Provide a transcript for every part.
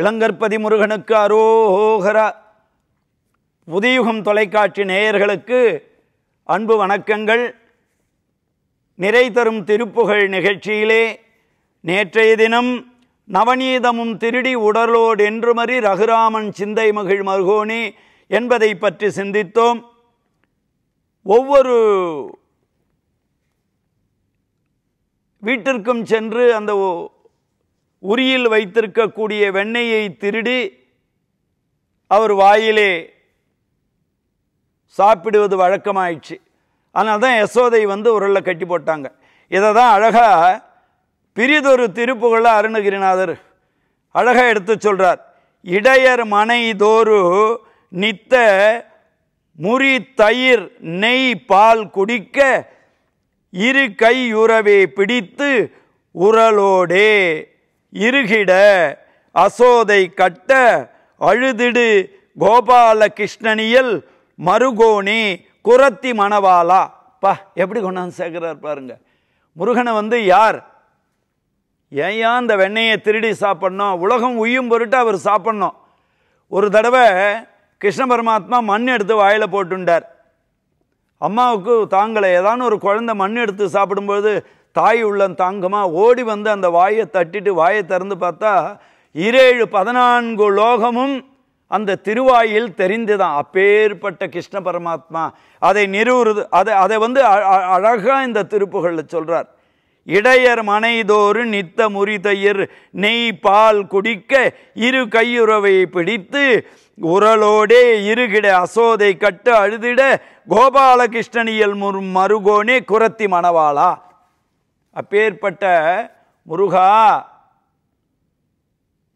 இளங்கற்பதி முருகனுக்கு அரோகரா புதியுகம் தொலைக்காட்சி நேயர்களுக்கு அன்பு வணக்கங்கள் நிறை தரும் திருப்புகழ் நிகழ்ச்சியிலே நேற்றைய தினம் நவநீதமும் திருடி உடலோடு என்று மறி ரகுராமன் சிந்தை மகிழ் மருகோனி என்பதை பற்றி சிந்தித்தோம் ஒவ்வொரு வீட்டிற்கும் சென்று அந்த உரியில் வைத்திருக்கக்கூடிய வெண்ணெயை திருடி அவர் வாயிலே சாப்பிடுவது வழக்கமாயிடுச்சு ஆனால் தான் யசோதை வந்து உரலில் கட்டி போட்டாங்க இதை தான் அழகாக பிரிதொரு திருப்புகளை அருணகிரிநாதர் அழகாக எடுத்து சொல்கிறார் இடையர் மனைதோறு நித்த முறி தயிர் நெய் பால் குடிக்க இரு கையுறவே பிடித்து உரலோடே இருகிட அசோதை கட்ட அழுதிடு கோபால கிருஷ்ணனியல் குரத்தி மணவாளா பா எப்படி கொண்டாந்து சேர்க்கிறார் பாருங்க முருகனை வந்து யார் ஏயா அந்த வெண்ணையை திருடி சாப்பிட்ணும் உலகம் உயும் பொருட்டு அவர் சாப்பிட்ணும் ஒரு தடவை கிருஷ்ண பரமாத்மா மண் எடுத்து வாயில் போட்டுண்டார் அம்மாவுக்கு தாங்களை ஏதான ஒரு குழந்தை மண் எடுத்து சாப்பிடும்போது தாய் உள்ளம் தாங்கமாக ஓடி வந்து அந்த வாயை தட்டிட்டு வாயை திறந்து பார்த்தா இரேழு பதினான்கு லோகமும் அந்த திருவாயில் தெரிந்துதான் அப்பேற்பட்ட கிருஷ்ண பரமாத்மா அதை நிறுவுறது அதை அதை வந்து அழகாக இந்த திருப்புகளில் சொல்கிறார் இடையர் மனைதோறு நித்த முறிதையர் நெய் பால் குடிக்க இரு கையுறவை பிடித்து உரலோடே இருகிட அசோதை கட்டு அழுதிட கோபாலகிருஷ்ணனியல் முரு மருகோனே குரத்தி மணவாளா அப்பேற்பட்ட முருகா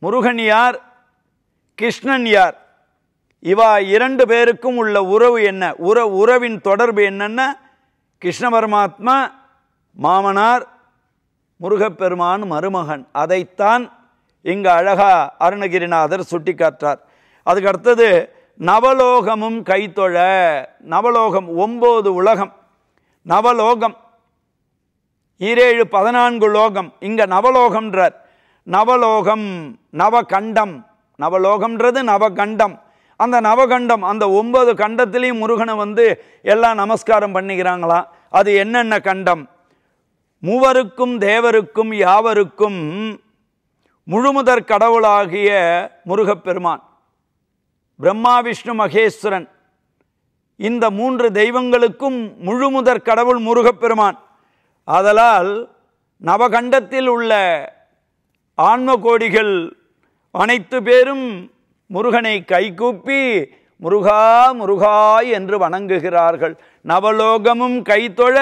முருகன் யார் கிருஷ்ணன் யார் இவா இரண்டு பேருக்கும் உள்ள உறவு என்ன உற உறவின் தொடர்பு என்னென்ன கிருஷ்ண பரமாத்மா மாமனார் முருகப்பெருமான் மருமகன் அதைத்தான் இங்கு அழகா அருணகிரிநாதர் சுட்டி காற்றார் அதுக்கு அடுத்தது நவலோகமும் கைத்தொழ நவலோகம் ஒம்பது உலகம் நவலோகம் ஈரேழு பதினான்கு லோகம் இங்கே நவலோகம்ன்றார் நவலோகம் நவகண்டம் நவலோகம்ன்றது நவகண்டம் அந்த நவகண்டம் அந்த ஒன்பது கண்டத்திலையும் முருகனை வந்து எல்லாம் நமஸ்காரம் பண்ணிக்கிறாங்களா அது என்னென்ன கண்டம் மூவருக்கும் தேவருக்கும் யாவருக்கும் முழுமுதற் கடவுளாகிய முருகப்பெருமான் பிரம்மா விஷ்ணு மகேஸ்வரன் இந்த மூன்று தெய்வங்களுக்கும் முழுமுதற் கடவுள் முருகப்பெருமான் ஆதலால் நவகண்டத்தில் உள்ள ஆன்ம கோடிகள் அனைத்து பேரும் முருகனை கைகூப்பி முருகா முருகா என்று வணங்குகிறார்கள் நவலோகமும் கைத்தொழ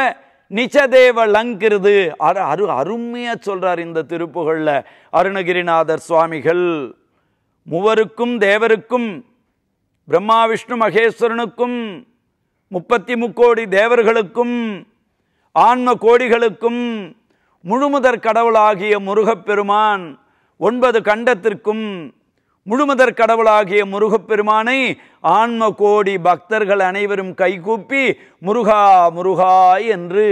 நிச்சதேவ லங்கிருது அரு அரு அருமையாக சொல்கிறார் இந்த திருப்புகளில் அருணகிரிநாதர் சுவாமிகள் மூவருக்கும் தேவருக்கும் பிரம்மா விஷ்ணு மகேஸ்வரனுக்கும் முப்பத்தி முக்கோடி தேவர்களுக்கும் ஆன்ம கோடிகளுக்கும் முழுமுதற் கடவுளாகிய முருகப்பெருமான் ஒன்பது கண்டத்திற்கும் முழுமுதற் கடவுளாகிய முருகப்பெருமானை ஆன்ம கோடி பக்தர்கள் அனைவரும் கைகூப்பி முருகா முருகா என்று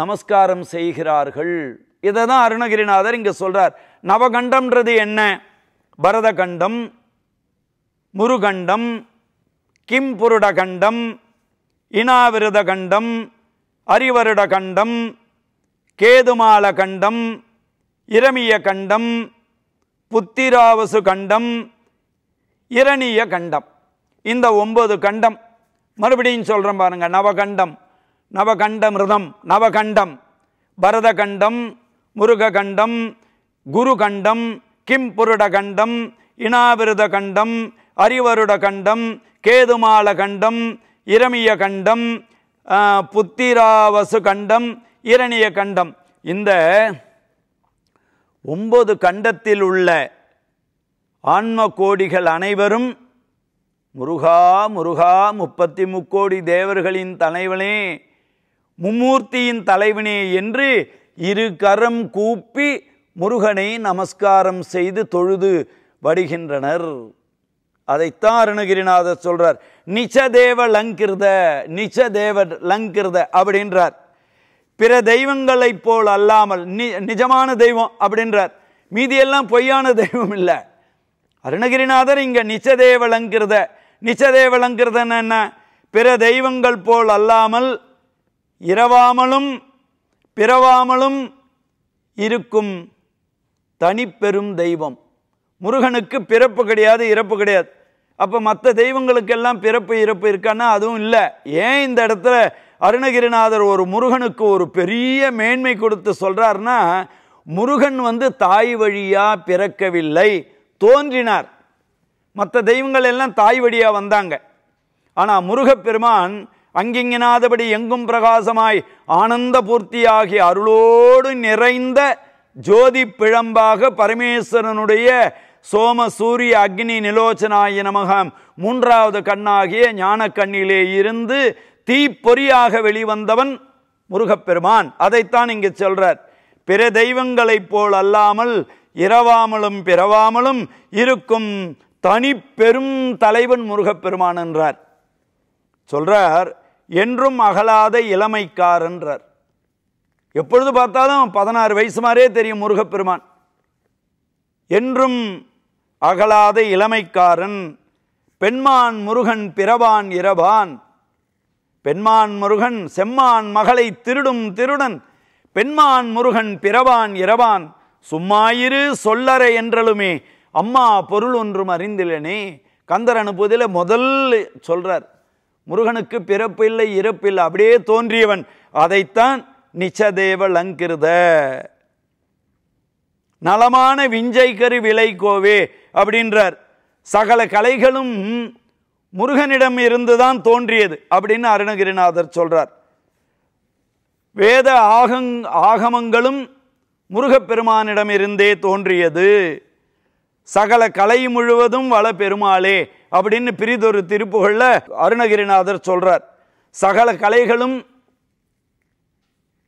நமஸ்காரம் செய்கிறார்கள் இதை தான் அருணகிரிநாதர் இங்கே சொல்கிறார் நவகண்டம்ன்றது என்ன பரதகண்டம் முருகண்டம் கிம்புருடகண்டம் கண்டம் அரிவருட கண்டம் கேதுமால கண்டம் இரமிய கண்டம் புத்திராவசு கண்டம் இரணிய கண்டம் இந்த ஒம்பது கண்டம் மறுபடியும் சொல்கிறேன் பாருங்கள் நவகண்டம் நவகண்ட மிருதம் நவகண்டம் பரத கண்டம் முருக கண்டம் குரு கண்டம் கிம் புருட கண்டம் இனாவிரத கண்டம் அரிவருட கண்டம் கேதுமால கண்டம் இரமிய கண்டம் புத்திராவசு கண்டம் இரணிய கண்டம் இந்த ஒம்பது கண்டத்தில் உள்ள ஆன்ம கோடிகள் அனைவரும் முருகா முருகா முப்பத்தி முக்கோடி தேவர்களின் தலைவனே மும்மூர்த்தியின் தலைவனே என்று இரு கரம் கூப்பி முருகனை நமஸ்காரம் செய்து தொழுது வருகின்றனர் அதைத்தான் அருணகிரிநாதர் சொல்கிறார் நிச்சதேவ லங்கிருத நிச்சதேவ லங்கிருத அப்படின்றார் பிற தெய்வங்களைப் போல் அல்லாமல் நி நிஜமான தெய்வம் அப்படின்றார் மீதியெல்லாம் பொய்யான தெய்வம் இல்லை அருணகிரிநாதர் இங்கே நிச்சதேவ லங்கிருத நிச்சதேவ லங்கிருத என்ன பிற தெய்வங்கள் போல் அல்லாமல் இரவாமலும் பிறவாமலும் இருக்கும் தனிப்பெரும் தெய்வம் முருகனுக்கு பிறப்பு கிடையாது இறப்பு கிடையாது அப்போ மற்ற தெய்வங்களுக்கெல்லாம் பிறப்பு இறப்பு இருக்கான்னா அதுவும் இல்லை ஏன் இந்த இடத்துல அருணகிரிநாதர் ஒரு முருகனுக்கு ஒரு பெரிய மேன்மை கொடுத்து சொல்கிறாருன்னா முருகன் வந்து தாய் வழியாக பிறக்கவில்லை தோன்றினார் மற்ற தெய்வங்கள் எல்லாம் தாய் வழியாக வந்தாங்க ஆனால் முருகப்பெருமான் அங்கிங்கினாதபடி எங்கும் பிரகாசமாய் ஆனந்த பூர்த்தியாகி அருளோடு நிறைந்த ஜோதி பிழம்பாக பரமேஸ்வரனுடைய சோம சூரிய அக்னி நிலோச்சனாய நமகம் மூன்றாவது கண்ணாகிய ஞான கண்ணிலே இருந்து தீப்பொறியாக வெளிவந்தவன் முருகப்பெருமான் அதைத்தான் இங்கு சொல்றார் பிற தெய்வங்களைப் போல் அல்லாமல் இரவாமலும் பிறவாமலும் இருக்கும் தனி பெரும் தலைவன் முருகப்பெருமான் என்றார் சொல்றார் என்றும் அகலாத இளமைக்கார் என்றார் எப்பொழுது பார்த்தாலும் பதினாறு வயசு மாதிரியே தெரியும் முருகப்பெருமான் என்றும் அகலாத இளமைக்காரன் பெண்மான் முருகன் பிறவான் இரவான் பெண்மான் முருகன் செம்மான் மகளை திருடும் திருடன் பெண்மான் முருகன் பிறவான் இரவான் சும்மாயிரு சொல்லற என்றலுமே அம்மா பொருள் ஒன்றும் அறிந்திலனே கந்தர் அனுப்புவதில் முதல் சொல்றார் முருகனுக்கு பிறப்பு இல்லை இறப்பு இல்லை அப்படியே தோன்றியவன் அதைத்தான் நிச்சதேவ லங்கிருத நலமான விஞ்சை கரு விலை கோவே அப்படின்றார் சகல கலைகளும் முருகனிடம் இருந்து தான் தோன்றியது அப்படின்னு அருணகிரிநாதர் சொல்கிறார் வேத ஆகங் ஆகமங்களும் முருகப்பெருமானிடம் இருந்தே தோன்றியது சகல கலை முழுவதும் வள பெருமாளே அப்படின்னு பிரிதொரு திருப்புகளில் அருணகிரிநாதர் சொல்கிறார் சகல கலைகளும்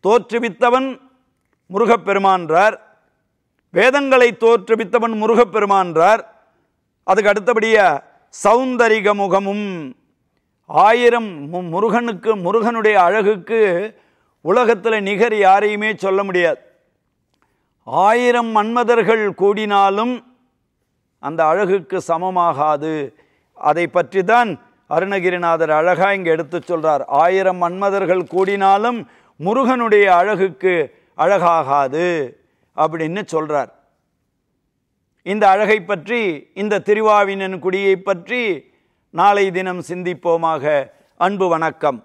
தோற்றுவித்தவன் முருகப்பெருமான்றார் வேதங்களை தோற்றுவித்தவன் முருகப்பெருமான்றார் அதுக்கு அடுத்தபடியாக சௌந்தரிக முகமும் ஆயிரம் முருகனுக்கு முருகனுடைய அழகுக்கு உலகத்தில் நிகர் யாரையுமே சொல்ல முடியாது ஆயிரம் மன்மதர்கள் கூடினாலும் அந்த அழகுக்கு சமமாகாது அதை பற்றி தான் அருணகிரிநாதர் அழகாக இங்கே எடுத்து சொல்கிறார் ஆயிரம் மன்மதர்கள் கூடினாலும் முருகனுடைய அழகுக்கு அழகாகாது அப்படின்னு சொல்கிறார் இந்த அழகை பற்றி இந்த திருவாவினன் குடியை பற்றி நாளை தினம் சிந்திப்போமாக அன்பு வணக்கம்